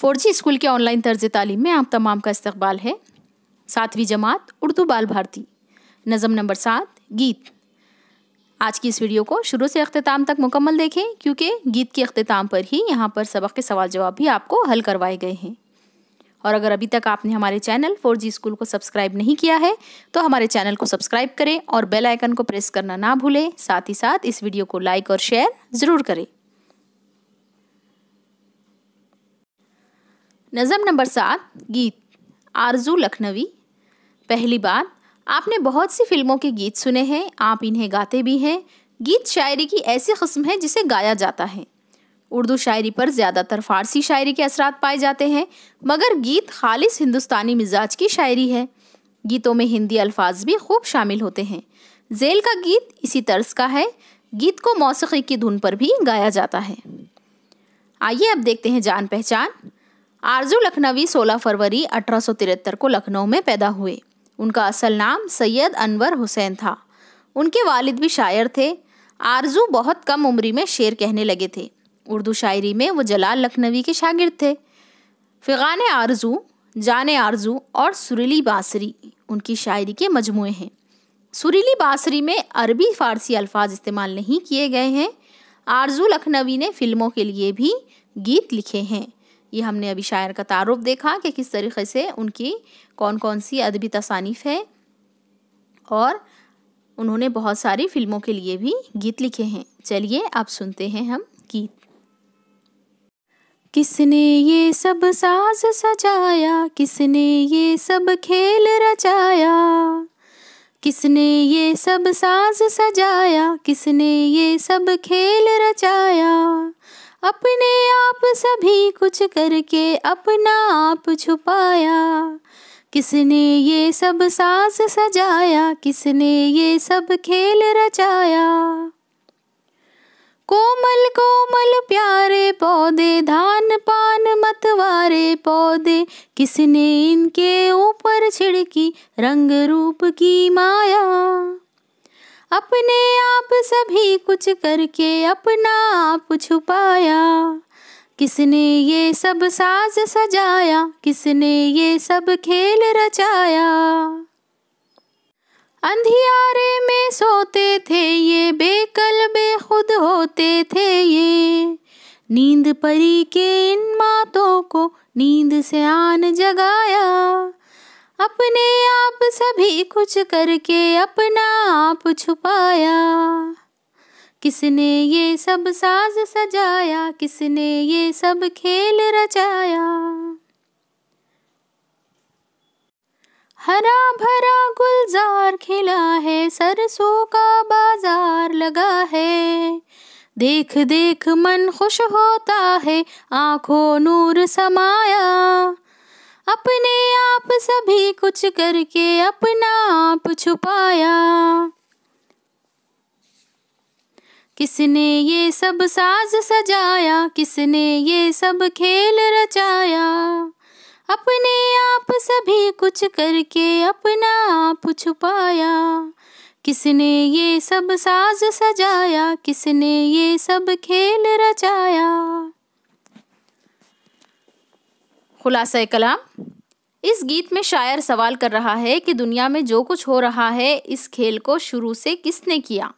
four G school के online तर्ज तालीम में आप तमाम का इस्तबाल है सातवीं जमात उर्दू बाल भारती नज़म नंबर सात गीत आज की इस वीडियो को शुरू से अख्ताम तक मुकम्मल देखें क्योंकि गीत के अख्ताम पर ही यहाँ पर सबक के सवाल जवाब भी आपको हल करवाए गए हैं और अगर अभी तक आपने हमारे चैनल फोर जी स्कूल को सब्सक्राइब नहीं किया है तो हमारे चैनल को सब्सक्राइब करें और बेल आइकन को प्रेस करना ना भूलें साथ ही साथ इस वीडियो को लाइक और शेयर ज़रूर करें नज़म नंबर सात गीत आरजू लखनवी पहली बात आपने बहुत सी फिल्मों के गीत सुने हैं आप इन्हें गाते भी हैं गीत शायरी की ऐसी कस्म है जिसे गाया जाता है उर्दू शायरी पर ज़्यादातर फ़ारसी शायरी के असरात पाए जाते हैं मगर गीत खालिस हिंदुस्तानी मिजाज की शायरी है गीतों में हिंदी अल्फाज भी खूब शामिल होते हैं जेल का गीत इसी तर्ज का है गीत को मौसीकी की धुन पर भी गाया जाता है आइए अब देखते हैं जान पहचान आरजू लखनवी 16 फरवरी अठारह को लखनऊ में पैदा हुए उनका असल नाम सैयद अनवर हुसैन था उनके वालिद भी शायर थे आरजू बहुत कम उम्री में शेर कहने लगे थे उर्दू शायरी में वो जलाल लखनवी के शागिर्द थे फ़िगान आरजू जान आरजू और सुरीली बासरी उनकी शायरी के मजमू हैं सुरीली बासरी में अरबी फ़ारसी अल्फाज इस्तेमाल नहीं किए गए हैं आरजू लखनवी ने फ़िल्मों के लिए भी गीत लिखे हैं ये हमने अभी शायर का तारुफ देखा कि किस तरीके से उनकी कौन कौन सी अदबी तसानीफ़ है और उन्होंने बहुत सारी फिल्मों के लिए भी गीत लिखे हैं चलिए आप सुनते हैं हम गीत किसने ये सब साज सजाया किसने ये सब खेल रचाया किसने ये सब साज सजाया किसने ये सब खेल रचाया अपने आप सभी कुछ करके अपना आप छुपाया किसने ये सब सास सजाया किसने ये सब खेल रचाया कोमल कोमल प्यारे पौधे धान पान मतवारे पौधे किसने इनके ऊपर छिड़की रंग रूप की माया अपने आप सभी कुछ करके अपना आप छुपाया किसने ये सब साज सजाया किसने ये सब खेल रचाया अंधियारे में सोते थे ये बेकल बेखुद होते थे ये नींद परी के इन मातों को नींद से आन जगाया अपने आप सभी कुछ करके अपना आप छुपाया किसने ये सब साज सजाया किसने ये सब खेल रचाया हरा भरा गुलजार खिला है सरसों का बाजार लगा है देख देख मन खुश होता है आंखों नूर समाया अपने आप सभी कुछ करके अपना आप छुपाया किसने ये सब साज सजाया किसने ये सब खेल रचाया अपने आप सभी कुछ करके अपना आप छुपाया किसने ये सब साज सजाया किसने ये सब खेल रचाया खुलासा कलाम इस गीत में शायर सवाल कर रहा है कि दुनिया में जो कुछ हो रहा है इस खेल को शुरू से किसने किया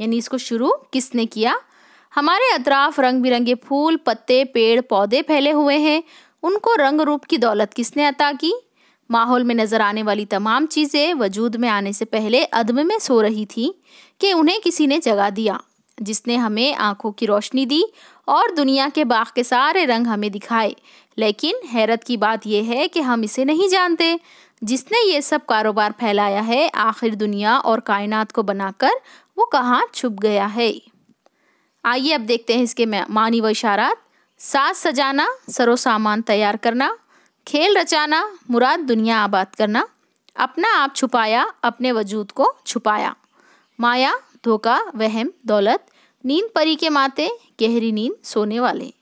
यानी इसको शुरू किसने किया हमारे अतराफ रंग बिरंगे फूल पत्ते पेड़ पौधे फैले हुए हैं उनको रंग रूप की दौलत किसने अता की माहौल में नज़र आने वाली तमाम चीज़ें वजूद में आने से पहले अदम में सो रही थी कि उन्हें किसी ने जगा दिया जिसने हमें आंखों की रोशनी दी और दुनिया के बाग के सारे रंग हमें दिखाए लेकिन हैरत की बात यह है कि हम इसे नहीं जानते जिसने ये सब कारोबार फैलाया है आखिर दुनिया और कायनात को बनाकर वो कहाँ छुप गया है आइए अब देखते हैं इसके मानी व इशारात साज सजाना सरो सामान तैयार करना खेल रचाना मुराद दुनिया आबाद करना अपना आप छुपाया अपने वजूद को छुपाया माया धोखा वहम दौलत नींद परी के माते गहरी नींद सोने वाले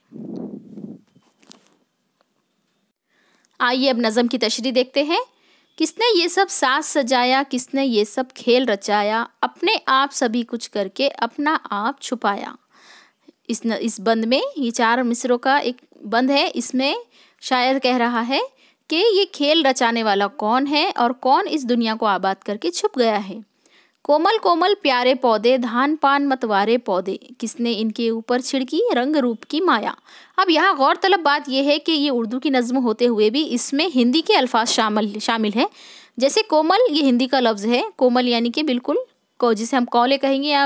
आइए अब नज़म की तशरी देखते हैं किसने ये सब साज सजाया किसने ये सब खेल रचाया अपने आप सभी कुछ करके अपना आप छुपाया इस न, इस बंद में ये चार मिसरों का एक बंद है इसमें शायर कह रहा है कि ये खेल रचाने वाला कौन है और कौन इस दुनिया को आबाद करके छुप गया है कोमल कोमल प्यारे पौधे धान पान मतवारे पौधे किसने इनके ऊपर छिड़की रंग रूप की माया अब यहाँ गौरतलब बात यह है कि ये उर्दू की नज़म होते हुए भी इसमें हिंदी के अल्फाज शामिल शामिल हैं जैसे कोमल ये हिंदी का लफ्ज़ है कोमल यानी कि बिल्कुल को जिसे हम कौले कहेंगे या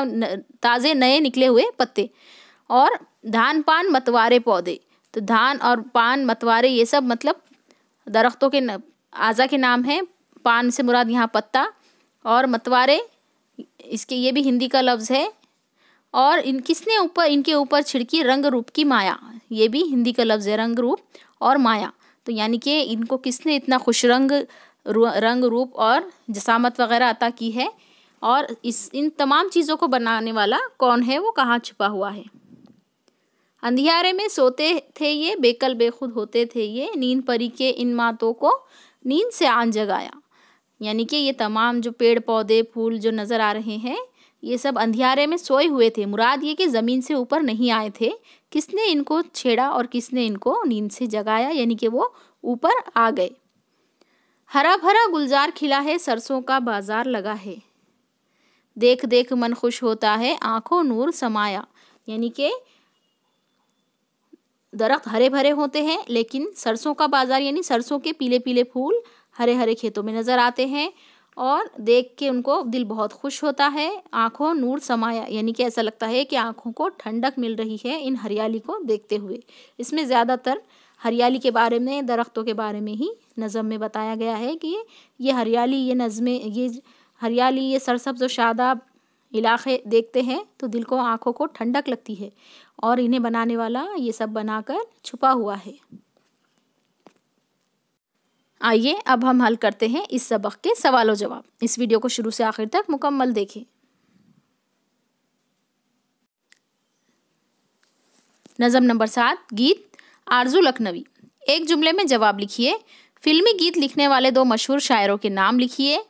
ताज़े नए निकले हुए पत्ते और धान पान मतवारे पौधे तो धान और पान मतवारे ये सब मतलब दरख्तों के आज़ा के नाम हैं पान से मुराद यहाँ पत्ता और मतवारे इसके ये भी हिंदी का लफ्ज़ है और इन किसने ऊपर इनके ऊपर छिड़की रंग रूप की माया ये भी हिंदी का लफ्ज़ है रंग रूप और माया तो यानी कि इनको किसने इतना खुश रंग रंग रूप और जसामत वगैरह अता की है और इस इन तमाम चीज़ों को बनाने वाला कौन है वो कहाँ छुपा हुआ है अंधियारे में सोते थे ये बेकल बेखुद होते थे ये नींद परी के इन मातों को नींद से आन जगाया यानी कि ये तमाम जो पेड़ पौधे फूल जो नज़र आ रहे हैं ये सब अंधियारे में सोए हुए थे मुराद ये कि ज़मीन से ऊपर नहीं आए थे किसने इनको छेड़ा और किसने इनको नींद से जगाया यानी कि वो ऊपर आ गए हरा भरा गुलजार खिला है सरसों का बाजार लगा है देख देख मन खुश होता है आंखों नूर समाया यानी कि दरख्त हरे भरे होते हैं लेकिन सरसों का बाजार यानी सरसों के पीले पीले फूल हरे हरे खेतों में नज़र आते हैं और देख के उनको दिल बहुत खुश होता है आँखों नूर समाया यानी कि ऐसा लगता है कि आँखों को ठंडक मिल रही है इन हरियाली को देखते हुए इसमें ज़्यादातर हरियाली के बारे में दरख्तों के बारे में ही नज़म में बताया गया है कि ये हरियाली ये नज़में ये हरियाली ये सरसब्ज और शादाब इलाके देखते हैं तो दिल को आँखों को ठंडक लगती है और इन्हें बनाने वाला ये सब बनाकर छुपा हुआ है आइए अब हम हल करते हैं इस सबक के सवालों जवाब इस वीडियो को शुरू से आखिर तक मुकम्मल देखें नज़म नंबर सात गीत आरजू लखनवी एक जुमले में जवाब लिखिए फिल्मी गीत लिखने वाले दो मशहूर शायरों के नाम लिखिए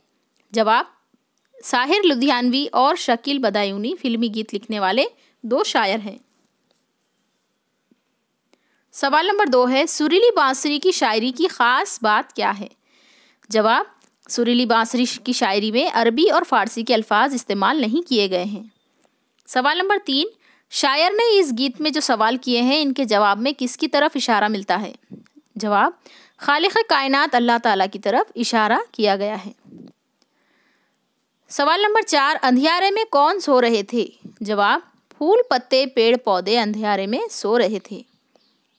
जवाब साहिर लुधियानवी और शकील बदायूनी फिल्मी गीत लिखने वाले दो शायर हैं सवाल नंबर दो है सुरीली बांसुरी की शायरी की ख़ास बात क्या है जवाब सुरीली बांसुरी की शायरी में अरबी और फ़ारसी के अल्फाज इस्तेमाल नहीं किए गए हैं सवाल नंबर तीन शायर ने इस गीत में जो सवाल किए हैं इनके जवाब में किसकी तरफ इशारा मिलता है जवाब खालिक कायनात अल्लाह ताला की तरफ इशारा किया गया है सवाल नंबर चार अंधियारे में कौन सो रहे थे जवाब फूल पत्ते पेड़ पौधे अंधियारे में सो रहे थे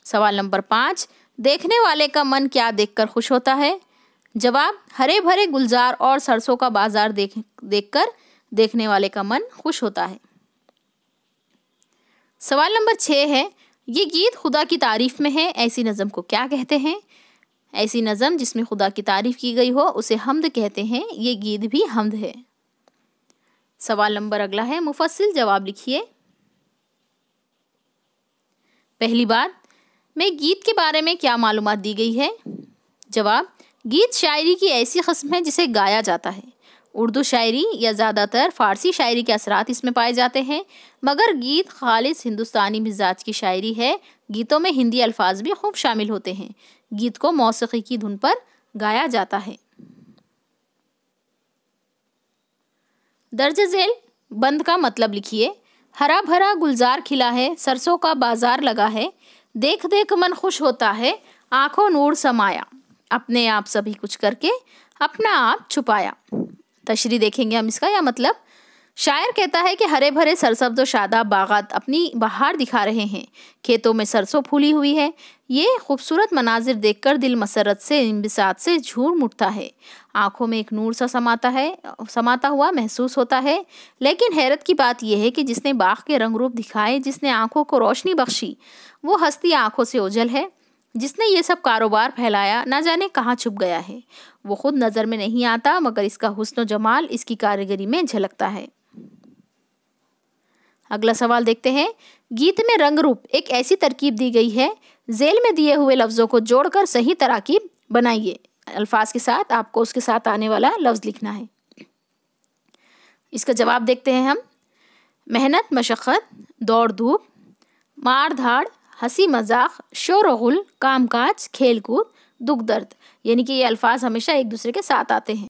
सवाल नंबर पाँच देखने वाले का मन क्या देखकर खुश होता है जवाब हरे भरे गुलजार और सरसों का बाजार देख देखकर देखने वाले का मन खुश होता है सवाल नंबर छः है ये गीत खुदा की तारीफ में है ऐसी नज़म को क्या कहते हैं ऐसी नज़म जिसमें खुदा की तारीफ की गई हो उसे हमद कहते हैं ये गीत भी हमद है सवाल नंबर अगला है मुफसिल जवाब लिखिए पहली बात में गीत के बारे में क्या मालूम दी गई है जवाब गीत शायरी की ऐसी कस्म है जिसे गाया जाता है उर्दू शायरी या ज़्यादातर फ़ारसी शायरी के असरात इसमें पाए जाते हैं मगर गीत खालिश हिंदुस्तानी मिजाज की शायरी है गीतों में हिंदी अल्फाज भी खूब शामिल होते हैं गीत को मौसीकी की धुन पर गाया जाता है दर्ज झेल बंद का मतलब लिखिए हरा भरा गुलजार खिला है सरसों का बाजार लगा है देख देख मन खुश होता है आंखों नूर समाया अपने आप सभी कुछ करके अपना आप छुपाया तशरी देखेंगे हम इसका या मतलब शायर कहता है कि हरे भरे सरसब्ज शादा बागत अपनी बहार दिखा रहे हैं खेतों में सरसों फूली हुई है ये खूबसूरत मनाजिर देखकर दिल मसरत से इम्बिसात से झूम उठता है आंखों में एक नूर सा समाता है समाता हुआ महसूस होता है लेकिन हैरत की बात यह है कि जिसने बाग के रंग रूप दिखाए जिसने आंखों को रोशनी बख्शी वो हस्ती आंखों से ओझल है जिसने ये सब कारोबार फैलाया ना जाने कहाँ छुप गया है वो खुद नज़र में नहीं आता मगर इसका हुस्न जमाल इसकी कारीगरी में झलकता है अगला सवाल देखते हैं गीत में रंग रूप एक ऐसी तरकीब दी गई है जेल में दिए हुए लफ्ज़ों को जोड़कर सही तरकीब बनाइए अल्फाज के साथ आपको उसके साथ आने वाला लफ्ज़ लिखना है इसका जवाब देखते हैं हम मेहनत मशक्क़त दौड़ धूप मार धाड़ हंसी मजाक शोर गुल खेल कूद दुख दर्द यानी कि ये अल्फाज हमेशा एक दूसरे के साथ आते हैं